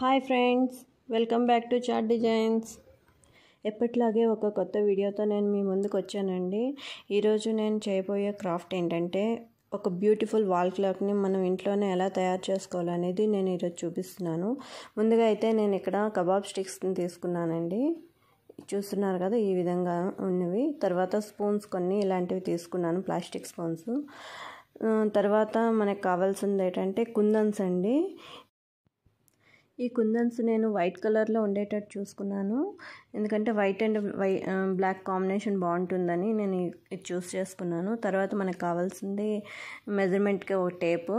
hi friends welcome back to chat designs ఎప్పట్లాగే ఒక కొత్త వీడియోతో నేను మీ ముందుకు వచ్చానండి ఈరోజు నేను చేయబోయే క్రాఫ్ట్ ఏంటంటే ఒక బ్యూటిఫుల్ వాల్ క్లాక్ని మనం ఇంట్లోనే ఎలా తయారు చేసుకోవాలనేది నేను ఈరోజు చూపిస్తున్నాను ముందుగా అయితే నేను ఇక్కడ కబాబ్ స్టిక్స్ని తీసుకున్నానండి చూస్తున్నారు కదా ఈ విధంగా ఉన్నవి తర్వాత స్పూన్స్ కొన్ని ఇలాంటివి తీసుకున్నాను ప్లాస్టిక్ స్పూన్స్ తర్వాత మనకు కావాల్సింది ఏంటంటే కుందన్స్ అండి ఈ కుందన్స్ నేను వైట్ కలర్లో ఉండేటట్టు చూసుకున్నాను ఎందుకంటే వైట్ అండ్ వై బ్లాక్ కాంబినేషన్ బాగుంటుందని నేను ఇది చూస్ చేసుకున్నాను తర్వాత మనకు కావాల్సింది మెజర్మెంట్కి ఒక టేపు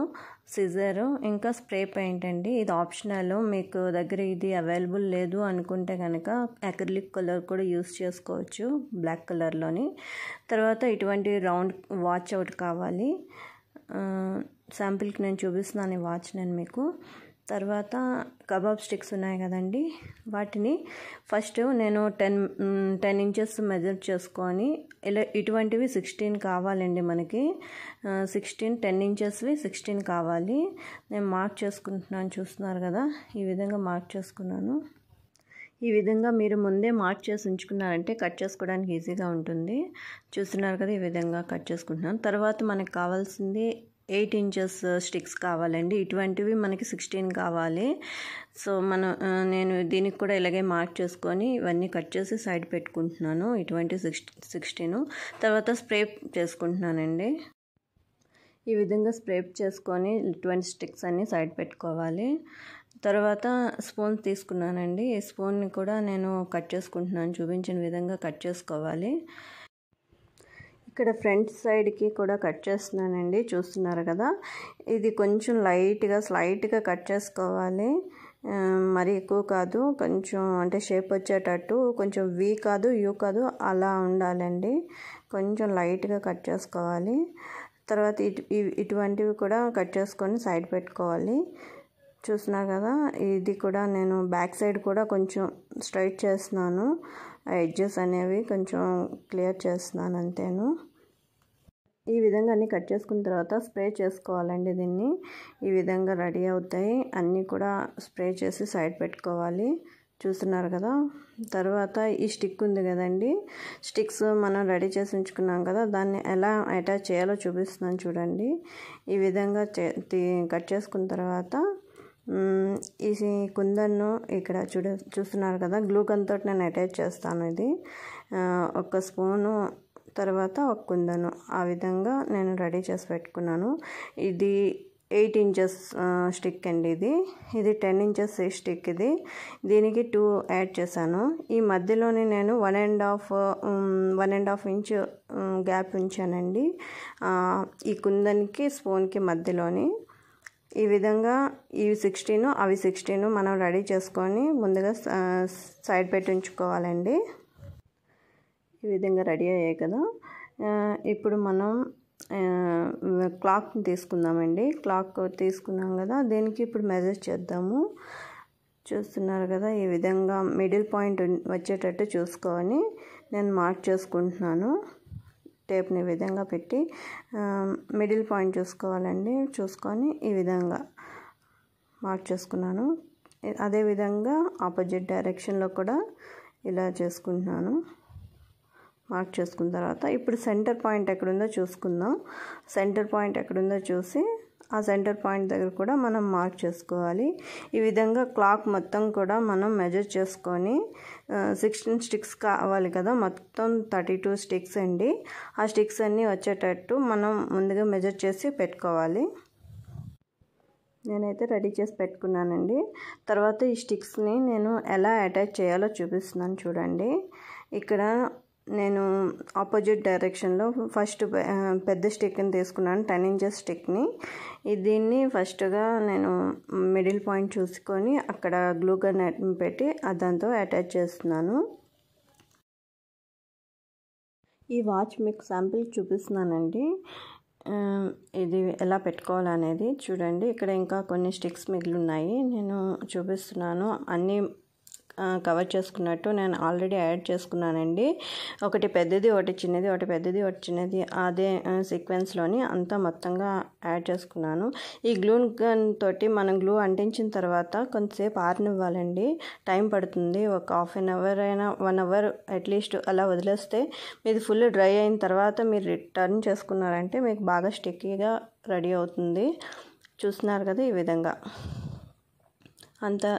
సిజరు ఇంకా స్ప్రే పెయింట్ అండి ఇది ఆప్షనల్ మీకు దగ్గర ఇది అవైలబుల్ లేదు అనుకుంటే కనుక అక్రిలిక్ కలర్ కూడా యూస్ చేసుకోవచ్చు బ్లాక్ కలర్లోని తర్వాత ఇటువంటి రౌండ్ వాచ్ ఒకటి కావాలి శాంపిల్కి నేను చూపిస్తున్నాను వాచ్ నేను మీకు తర్వాత కబాబ్ స్టిక్స్ ఉన్నాయి కదండి వాటిని ఫస్ట్ నేను టెన్ టెన్ ఇంచెస్ మెజర్ చేసుకొని ఇలా ఇటువంటివి సిక్స్టీన్ కావాలండి మనకి సిక్స్టీన్ టెన్ ఇంచెస్వి సిక్స్టీన్ కావాలి నేను మార్క్ చేసుకుంటున్నాను చూస్తున్నారు కదా ఈ విధంగా మార్క్ చేసుకున్నాను ఈ విధంగా మీరు ముందే మార్క్ చేసి ఉంచుకున్నారంటే కట్ చేసుకోవడానికి ఈజీగా ఉంటుంది చూస్తున్నారు కదా ఈ విధంగా కట్ చేసుకుంటున్నాను తర్వాత మనకు కావాల్సింది ఎయిట్ ఇంచెస్ స్టిక్స్ కావాలండి ఇటువంటివి మనకి సిక్స్టీన్ కావాలి సో మనం నేను దీనికి కూడా ఇలాగే మార్క్ చేసుకొని ఇవన్నీ కట్ చేసి సైడ్ పెట్టుకుంటున్నాను ఇటువంటి సిక్స్ సిక్స్టీన్ తర్వాత స్ప్రే చేసుకుంటున్నానండి ఈ విధంగా స్ప్రే చేసుకొని ఇటువంటి స్టిక్స్ అన్ని సైడ్ పెట్టుకోవాలి తర్వాత స్పూన్ తీసుకున్నానండి ఈ స్పూన్ని కూడా నేను కట్ చేసుకుంటున్నాను చూపించిన విధంగా కట్ చేసుకోవాలి ఇక్కడ ఫ్రంట్ సైడ్కి కూడా కట్ చేస్తున్నానండి చూస్తున్నారు కదా ఇది కొంచెం లైట్గా స్లైట్గా కట్ చేసుకోవాలి మరి ఎక్కువ కాదు కొంచెం అంటే షేప్ వచ్చేటట్టు కొంచెం వీ కాదు యూ కాదు అలా ఉండాలండి కొంచెం లైట్గా కట్ చేసుకోవాలి తర్వాత ఇటువంటివి కూడా కట్ చేసుకొని సైడ్ పెట్టుకోవాలి చూసినా కదా ఇది కూడా నేను బ్యాక్ సైడ్ కూడా కొంచెం స్ట్రైట్ చేస్తున్నాను ఎడ్జెస్ అనేవి కొంచెం క్లియర్ చేస్తున్నాను అంతేను ఈ విధంగా అన్నీ కట్ చేసుకున్న తర్వాత స్ప్రే చేసుకోవాలండి దీన్ని ఈ విధంగా రెడీ అవుతాయి అన్నీ కూడా స్ప్రే చేసి సైడ్ పెట్టుకోవాలి చూస్తున్నారు కదా తర్వాత ఈ స్టిక్ ఉంది కదండి స్టిక్స్ మనం రెడీ చేసి ఉంచుకున్నాం కదా దాన్ని ఎలా అటాచ్ చేయాలో చూపిస్తున్నాను చూడండి ఈ విధంగా కట్ చేసుకున్న తర్వాత ఈ కుందన్ను ఇక్కడ చూడ చూస్తున్నారు కదా గ్లూకన్ తోటి నేను అటాచ్ చేస్తాను ఇది ఒక స్పూను తర్వాత ఒక కుందను ఆ విధంగా నేను రెడీ చేసి పెట్టుకున్నాను ఇది ఎయిట్ ఇంచెస్ స్టిక్ అండి ఇది ఇది టెన్ ఇంచెస్ స్టిక్ ఇది దీనికి టూ యాడ్ చేశాను ఈ మధ్యలోనే నేను one and half one and half inch gap ఉంచానండి ఈ కుందన్కి స్పూన్కి మధ్యలోని ఈ విధంగా ఇవి సిక్స్టీను అవి సిక్స్టీను మనం రెడీ చేసుకొని ముందుగా సైడ్ పెట్టి ఉంచుకోవాలండి ఈ విధంగా రెడీ అయ్యాయి కదా ఇప్పుడు మనం క్లాక్ తీసుకుందామండి క్లాక్ తీసుకున్నాం కదా దీనికి ఇప్పుడు మెజర్ చేద్దాము చూస్తున్నారు కదా ఈ విధంగా మిడిల్ పాయింట్ వచ్చేటట్టు చూసుకొని నేను మార్క్ చేసుకుంటున్నాను టేప్ని విధంగా పెట్టి మిడిల్ పాయింట్ చూసుకోవాలండి చూసుకొని ఈ విధంగా మార్క్ చేసుకున్నాను అదేవిధంగా ఆపోజిట్ డైరెక్షన్లో కూడా ఇలా చేసుకుంటున్నాను మార్క్ చేసుకున్న తర్వాత ఇప్పుడు సెంటర్ పాయింట్ ఎక్కడుందో చూసుకుందాం సెంటర్ పాయింట్ ఎక్కడుందో చూసి ఆ సెంటర్ పాయింట్ దగ్గర కూడా మనం మార్క్ చేసుకోవాలి ఈ విధంగా క్లాక్ మొత్తం కూడా మనం మెజర్ చేసుకొని సిక్స్టీన్ స్టిక్స్ కావాలి కదా మొత్తం థర్టీ టూ స్టిక్స్ అండి ఆ స్టిక్స్ అన్నీ వచ్చేటట్టు మనం ముందుగా మెజర్ చేసి పెట్టుకోవాలి నేనైతే రెడీ చేసి పెట్టుకున్నానండి తర్వాత ఈ స్టిక్స్ని నేను ఎలా అటాచ్ చేయాలో చూపిస్తున్నాను చూడండి ఇక్కడ నేను ఆపోజిట్ డైరెక్షన్లో ఫస్ట్ పెద్ద స్టిక్ని తీసుకున్నాను టెన్ ఇంచెస్ స్టిక్ని దీన్ని ఫస్ట్గా నేను మిడిల్ పాయింట్ చూసుకొని అక్కడ గ్లూగన్ పెట్టి దాంతో అటాచ్ చేస్తున్నాను ఈ వాచ్ మీకు శాంపిల్ చూపిస్తున్నానండి ఇది ఎలా పెట్టుకోవాలనేది చూడండి ఇక్కడ ఇంకా కొన్ని స్టిక్స్ మిగిలి ఉన్నాయి నేను చూపిస్తున్నాను అన్నీ కవర్ చేసుకున్నట్టు నేను ఆల్రెడీ యాడ్ చేసుకున్నానండి ఒకటి పెద్దది ఒకటి చిన్నది ఒకటి పెద్దది ఒకటి చిన్నది అదే సీక్వెన్స్లోని అంతా మొత్తంగా యాడ్ చేసుకున్నాను ఈ గ్లూ గన్ తోటి మనం గ్లూ అంటించిన తర్వాత కొంతసేపు ఆరినివ్వాలండి టైం పడుతుంది ఒక హాఫ్ అన్ అవర్ అయినా వన్ అవర్ అట్లీస్ట్ అలా వదిలేస్తే మీది ఫుల్ డ్రై అయిన తర్వాత మీరు రిటర్న్ చేసుకున్నారంటే మీకు బాగా స్టిక్కీగా రెడీ అవుతుంది చూస్తున్నారు కదా ఈ విధంగా అంతా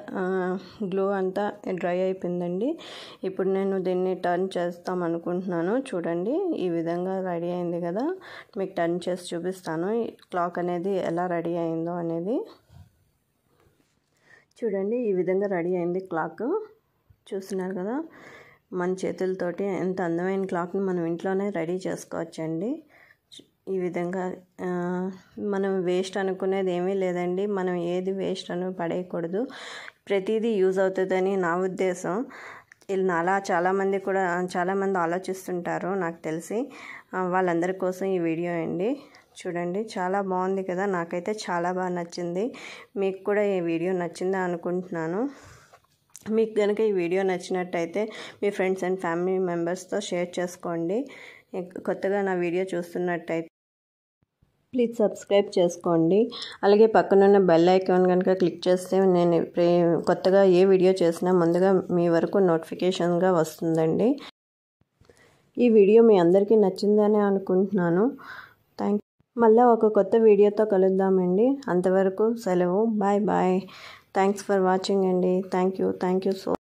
గ్లో అంతా డ్రై అయిపోయిందండి ఇప్పుడు నేను దీన్ని టర్న్ చేస్తాం అనుకుంటున్నాను చూడండి ఈ విధంగా రెడీ అయింది కదా మీకు టర్న్ చేసి చూపిస్తాను క్లాక్ అనేది ఎలా రెడీ అయిందో అనేది చూడండి ఈ విధంగా రెడీ అయింది క్లాక్ చూస్తున్నారు కదా మన చేతులతోటి ఎంత అందమైన క్లాక్ని మనం ఇంట్లోనే రెడీ చేసుకోవచ్చండి ఈ విధంగా మనం వేస్ట్ అనుకునేది ఏమీ లేదండి మనం ఏది వేస్ట్ అని పడేయకూడదు ప్రతిదీ యూజ్ అవుతుందని నా ఉద్దేశం అలా చాలామంది కూడా చాలామంది ఆలోచిస్తుంటారు నాకు తెలిసి వాళ్ళందరి కోసం ఈ వీడియో అండి చూడండి చాలా బాగుంది కదా నాకైతే చాలా బాగా నచ్చింది మీకు కూడా ఈ వీడియో నచ్చిందా అనుకుంటున్నాను మీకు కనుక ఈ వీడియో నచ్చినట్టయితే మీ ఫ్రెండ్స్ అండ్ ఫ్యామిలీ మెంబర్స్తో షేర్ చేసుకోండి కొత్తగా నా వీడియో చూస్తున్నట్టయితే ప్లీజ్ సబ్స్క్రైబ్ చేసుకోండి అలాగే పక్కనున్న బెల్ ఐకాన్ కనుక క్లిక్ చేస్తే నేను కొత్తగా ఏ వీడియో చేసినా ముందుగా మీ వరకు నోటిఫికేషన్గా వస్తుందండి ఈ వీడియో మీ అందరికీ నచ్చిందని అనుకుంటున్నాను థ్యాంక్ మళ్ళీ ఒక కొత్త వీడియోతో కలుద్దామండి అంతవరకు సెలవు bye bye thanks for watching అండి thank you thank you so